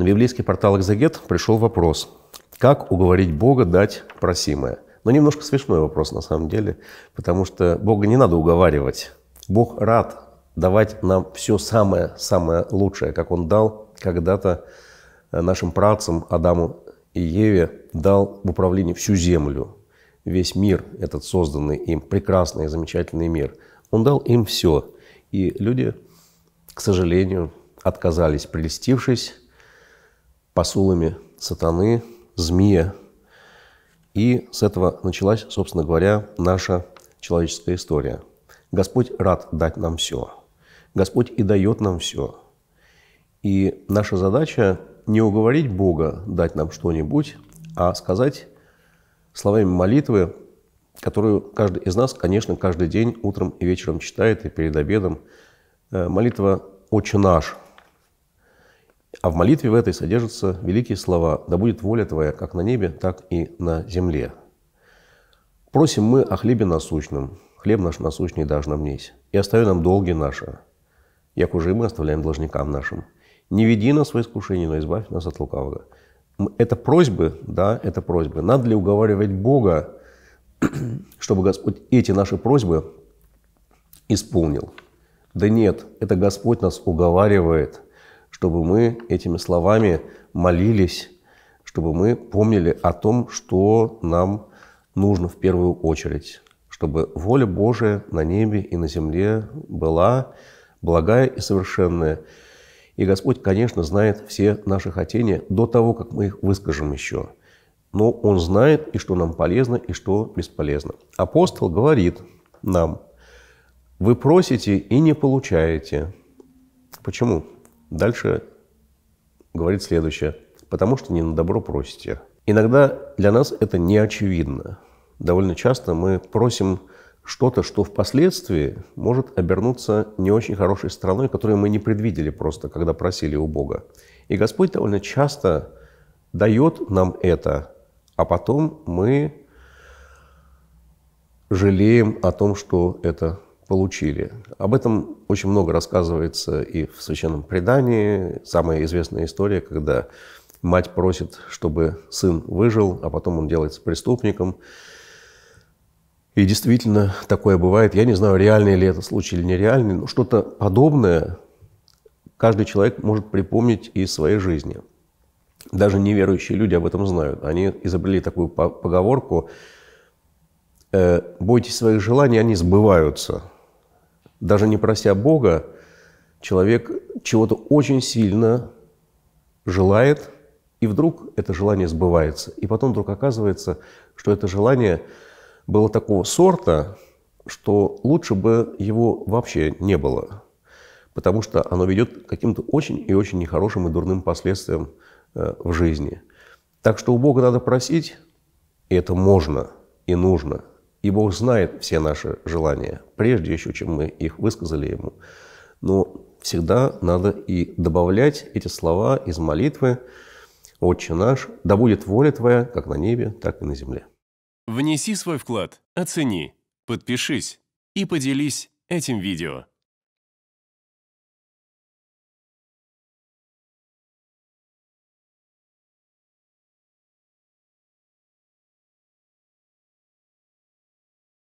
На библейский портал «Экзегет» пришел вопрос, как уговорить Бога дать просимое? Но ну, немножко смешной вопрос на самом деле, потому что Бога не надо уговаривать. Бог рад давать нам все самое-самое лучшее, как Он дал когда-то э, нашим працам Адаму и Еве, дал в управлении всю землю, весь мир, этот созданный им, прекрасный и замечательный мир. Он дал им все. И люди, к сожалению, отказались, прелестившись посулами сатаны, змея. И с этого началась, собственно говоря, наша человеческая история. Господь рад дать нам все. Господь и дает нам все. И наша задача не уговорить Бога дать нам что-нибудь, а сказать словами молитвы, которую каждый из нас, конечно, каждый день утром и вечером читает, и перед обедом. Э, молитва «Отче наш», а в молитве в этой содержатся великие слова «Да будет воля Твоя как на небе, так и на земле». Просим мы о хлебе насущном, хлеб наш насущный дашь нам несть, и остави нам долги наши, як уже и мы оставляем должникам нашим. Не веди нас в искушение, но избавь нас от лукавого. Это просьбы, да, это просьбы. Надо ли уговаривать Бога, чтобы Господь эти наши просьбы исполнил? Да нет, это Господь нас уговаривает – чтобы мы этими словами молились, чтобы мы помнили о том, что нам нужно в первую очередь, чтобы воля Божия на небе и на земле была благая и совершенная. И Господь, конечно, знает все наши хотения до того, как мы их выскажем еще. Но Он знает и что нам полезно, и что бесполезно. Апостол говорит нам, вы просите и не получаете. Почему? Дальше говорит следующее. Потому что не на добро просите. Иногда для нас это не очевидно. Довольно часто мы просим что-то, что впоследствии может обернуться не очень хорошей страной, которую мы не предвидели просто, когда просили у Бога. И Господь довольно часто дает нам это, а потом мы жалеем о том, что это получили. Об этом очень много рассказывается и в священном предании. Самая известная история, когда мать просит, чтобы сын выжил, а потом он делается преступником. И действительно, такое бывает. Я не знаю, реальный ли это случай или нереальный, но что-то подобное каждый человек может припомнить из своей жизни. Даже неверующие люди об этом знают. Они изобрели такую поговорку «Э, «бойтесь своих желаний, они сбываются» даже не прося Бога, человек чего-то очень сильно желает, и вдруг это желание сбывается. И потом вдруг оказывается, что это желание было такого сорта, что лучше бы его вообще не было, потому что оно ведет к каким-то очень и очень нехорошим и дурным последствиям э, в жизни. Так что у Бога надо просить, и это можно и нужно – и Бог знает все наши желания, прежде еще, чем мы их высказали Ему. Но всегда надо и добавлять эти слова из молитвы «Отче наш, да будет воля Твоя, как на небе, так и на земле». Внеси свой вклад, оцени, подпишись и поделись этим видео.